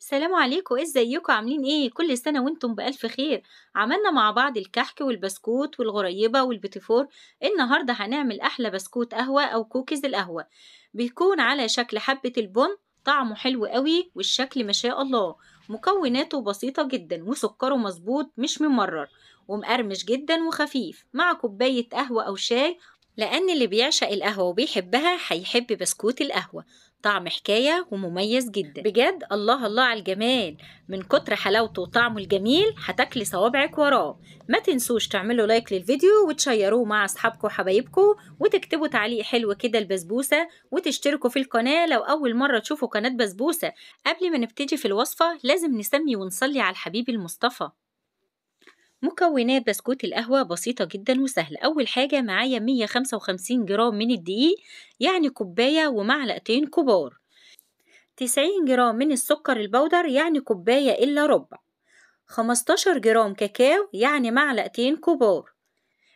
السلام عليكم إيه ازيكم عاملين ايه كل سنة وانتم بألف خير عملنا مع بعض الكحك والبسكوت والغريبة والبتفور النهاردة هنعمل أحلى بسكوت قهوة أو كوكيز القهوة بيكون على شكل حبة البن طعمه حلو قوي والشكل ما شاء الله مكوناته بسيطة جدا وسكره مظبوط مش ممرر ومقرمش جدا وخفيف مع كوباية قهوة أو شاي لأن اللي بيعشق القهوة وبيحبها هيحب بسكوت القهوة طعم حكاية ومميز جدا بجد الله الله على الجمال من كتر حلاوته وطعمه الجميل هتاكلي صوابعك وراه ما تنسوش تعملوا لايك للفيديو وتشيروه مع اصحابكم وحبايبكم وتكتبوا تعليق حلو كده البسبوسة وتشتركوا في القناة لو أول مرة تشوفوا قناة بسبوسة قبل ما نبتدي في الوصفة لازم نسمي ونصلي على الحبيب المصطفى مكونات بسكوت القهوة بسيطة جدا وسهلة أول حاجة معايا 155 جرام من الدقيق يعني كوباية ومعلقتين كبار 90 جرام من السكر البودر يعني كوباية إلا ربع 15 جرام كاكاو يعني معلقتين كبار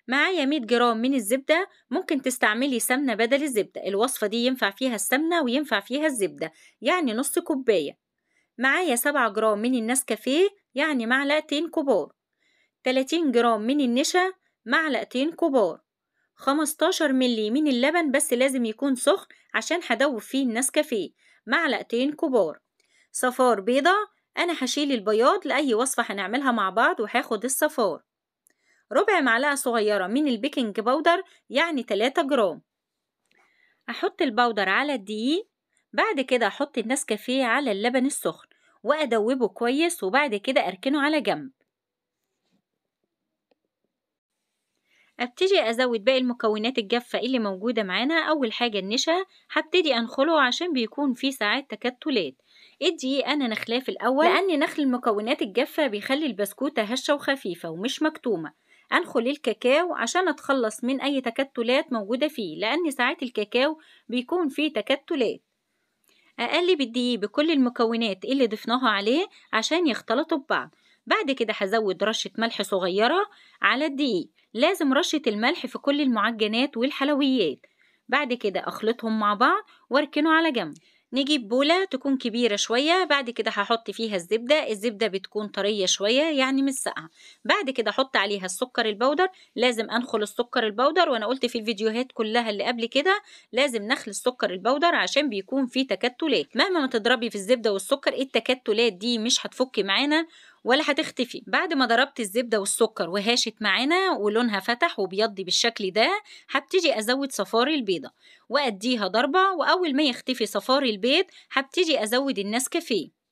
معايا 100 جرام من الزبدة ممكن تستعملي سمنة بدل الزبدة الوصفة دي ينفع فيها السمنة وينفع فيها الزبدة يعني نص كوباية معايا 7 جرام من النسكافيه يعني معلقتين كبار 30 جرام من النشا معلقتين كبار 15 ملي من اللبن بس لازم يكون سخن عشان هدوب فيه النسكافيه معلقتين كبار صفار بيضة أنا هشيل البياض لأي وصفة هنعملها مع بعض وهاخد الصفار ربع معلقة صغيرة من البيكنج باودر يعني 3 جرام أحط البودر على الدقيق بعد كده أحط النسكافيه على اللبن السخن وأدوبه كويس وبعد كده أركنه على جنب ابتدي ازود باقي المكونات الجافة اللي موجودة معانا اول حاجة النشا هبتدي انخله عشان بيكون فيه ساعات تكتلات ادي انا نخلاه في الاول لان نخل المكونات الجافة بيخلي البسكوتة هشة وخفيفة ومش مكتومة انخل الكاكاو عشان اتخلص من اي تكتلات موجودة فيه لان ساعات الكاكاو بيكون فيه تكتلات اقلب الدقيق بكل المكونات اللي ضفناها عليه عشان يختلطوا ببعض بعد كده هزود رشة ملح صغيرة على الدقيق لازم رشة الملح في كل المعجنات والحلويات بعد كده أخلطهم مع بعض وأركنه على جنب نجيب بولة تكون كبيرة شوية بعد كده هحط فيها الزبدة الزبدة بتكون طرية شوية يعني مش ساقعة بعد كده أحط عليها السكر البودر لازم أنخل السكر البودر وأنا قلت في الفيديوهات كلها اللي قبل كده لازم نخل السكر البودر عشان بيكون فيه تكتلات مهما ما تضربي في الزبدة والسكر التكتلات دي مش هتفك معانا ولا هتختفي بعد ما ضربت الزبدة والسكر وهاشت معانا ولونها فتح وبيضي بالشكل ده هبتدي أزود صفار البيضة وأديها ضربة وأول ما يختفي صفار البيض هبتدي أزود النسكافيه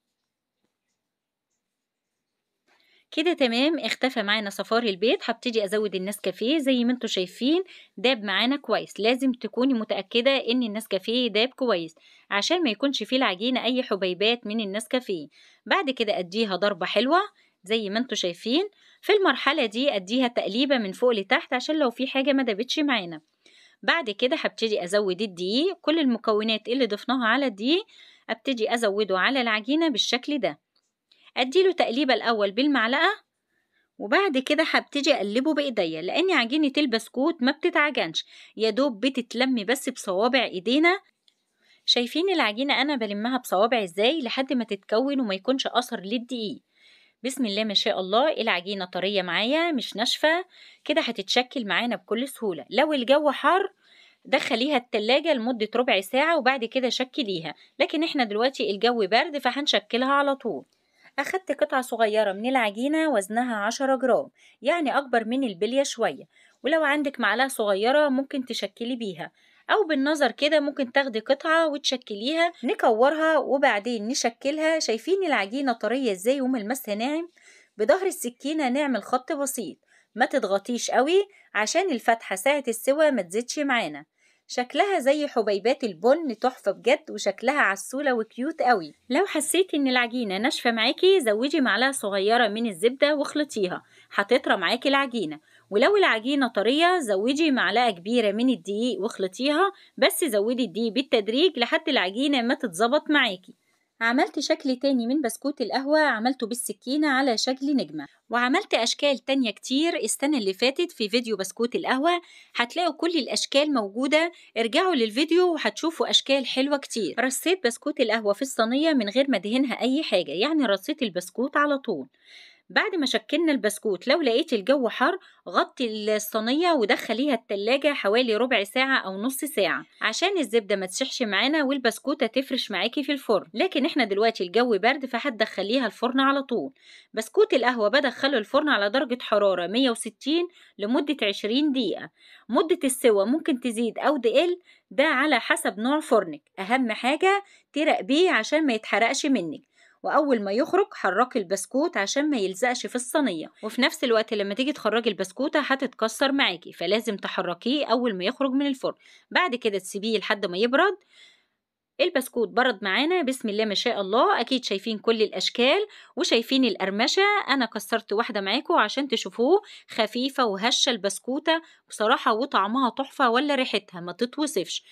كده تمام اختفى معانا صفار البيت هبتدي ازود النسكافيه زي ما انتوا شايفين داب معانا كويس لازم تكوني متاكده ان النسكافيه داب كويس عشان ما يكونش فيه العجينه اي حبيبات من النسكافيه بعد كده اديها ضربه حلوه زي ما انتوا شايفين في المرحله دي اديها تقليبه من فوق لتحت عشان لو في حاجه ما دابتش معانا بعد كده هبتدي ازود الدقيق كل المكونات اللي ضفناها على الدقيق ابتدي ازوده على العجينه بالشكل ده أديله تقليبة الأول بالمعلقة وبعد كده هبتدي اقلبه بايديا لان عجينه البسكوت ما بتتعجنش يا دوب بتتلم بس بصوابع ايدينا شايفين العجينه انا بلمها بصوابع ازاي لحد ما تتكون وما يكونش اثر للدقيق بسم الله ما شاء الله العجينه طريه معايا مش ناشفه كده هتتشكل معانا بكل سهوله لو الجو حر دخليها التلاجة لمدة ربع ساعة وبعد كده شكليها لكن احنا دلوقتي الجو برد فهنشكلها على طول أخدت قطعة صغيرة من العجينة وزنها عشرة جرام يعني أكبر من البلية شوية ولو عندك معلقة صغيرة ممكن تشكلي بيها أو بالنظر كده ممكن تاخدي قطعة وتشكليها نكورها وبعدين نشكلها شايفين العجينة طرية ازاي وملمسها ناعم بظهر السكينة نعمل خط بسيط ما تضغطيش قوي عشان الفتحة ساعة السوا ما تزيدش معانا شكلها زي حبيبات البن تحفة بجد وشكلها عسولة وكيوت قوي لو حسيتي ان العجينة ناشفة معاكي زودي معلقة صغيرة من الزبدة واخلطيها هتطرى معاكي العجينة ولو العجينة طرية زودي معلقة كبيرة من الدقيق واخلطيها بس زودي الدقيق بالتدريج لحد العجينة ما تتظبط معاكي عملت شكل تاني من بسكوت القهوة عملته بالسكينة على شكل نجمة وعملت أشكال تانية كتير السنة اللي فاتت في فيديو بسكوت القهوة هتلاقوا كل الأشكال موجودة ارجعوا للفيديو وهتشوفوا أشكال حلوة كتير رصيت بسكوت القهوة في الصينية من غير ما دهنها أي حاجة يعني رصيت البسكوت على طول بعد ما شكلنا البسكوت لو لقيت الجو حر غطي الصينية ودخليها التلاجة حوالي ربع ساعة أو نص ساعة عشان الزبدة ما تسيحش معانا والبسكوتة تفرش معاكي في الفرن لكن احنا دلوقتي الجو برد فهتدخليها الفرن على طول بسكوت القهوة بدخله الفرن على درجة حرارة 160 لمدة 20 دقيقة مدة السوى ممكن تزيد أو تقل ده على حسب نوع فرنك أهم حاجة ترقبيه عشان ما يتحرقش منك واول ما يخرج حركي البسكوت عشان ما يلزقش في الصينيه وفي نفس الوقت لما تيجي تخرجي البسكوته هتتكسر معاكي فلازم تحركيه اول ما يخرج من الفرن بعد كده تسيبيه لحد ما يبرد البسكوت برد معانا بسم الله ما شاء الله اكيد شايفين كل الاشكال وشايفين القرمشه انا كسرت واحده معاكم عشان تشوفوه خفيفه وهشه البسكوته بصراحه وطعمها تحفه ولا ريحتها ما تتوصفش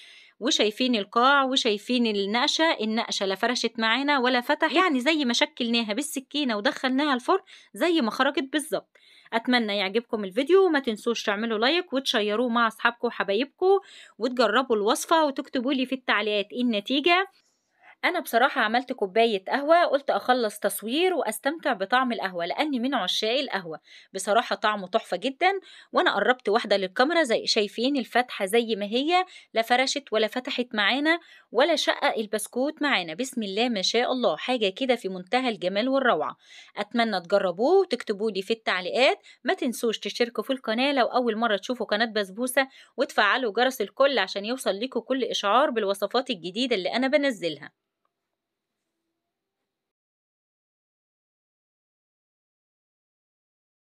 وشايفين القاع وشايفين النقشه النقشه لا فرشت معانا ولا فتحت يعني زي ما شكلناها بالسكينه ودخلناها الفرن زي ما خرجت بالظبط اتمنى يعجبكم الفيديو وما تنسوش تعملوا لايك وتشيروه مع اصحابكم وحبايبكم وتجربوا الوصفه وتكتبوا لي في التعليقات إيه النتيجه أنا بصراحة عملت كوباية قهوة قلت أخلص تصوير وأستمتع بطعم القهوة لأني من عشاق القهوة بصراحة طعمه تحفة جدا وأنا قربت واحدة للكاميرا زي شايفين الفتحة زي ما هي لا فرشت ولا فتحت معانا ولا شقق البسكوت معانا بسم الله ما شاء الله حاجة كده في منتهى الجمال والروعة أتمنى تجربوه وتكتبوا لي في التعليقات ما تنسوش تشتركوا في القناة لو أول مرة تشوفوا قناة بسبوسة وتفعلوا جرس الكل عشان يوصل لكم كل إشعار بالوصفات الجديدة اللي أنا بنزلها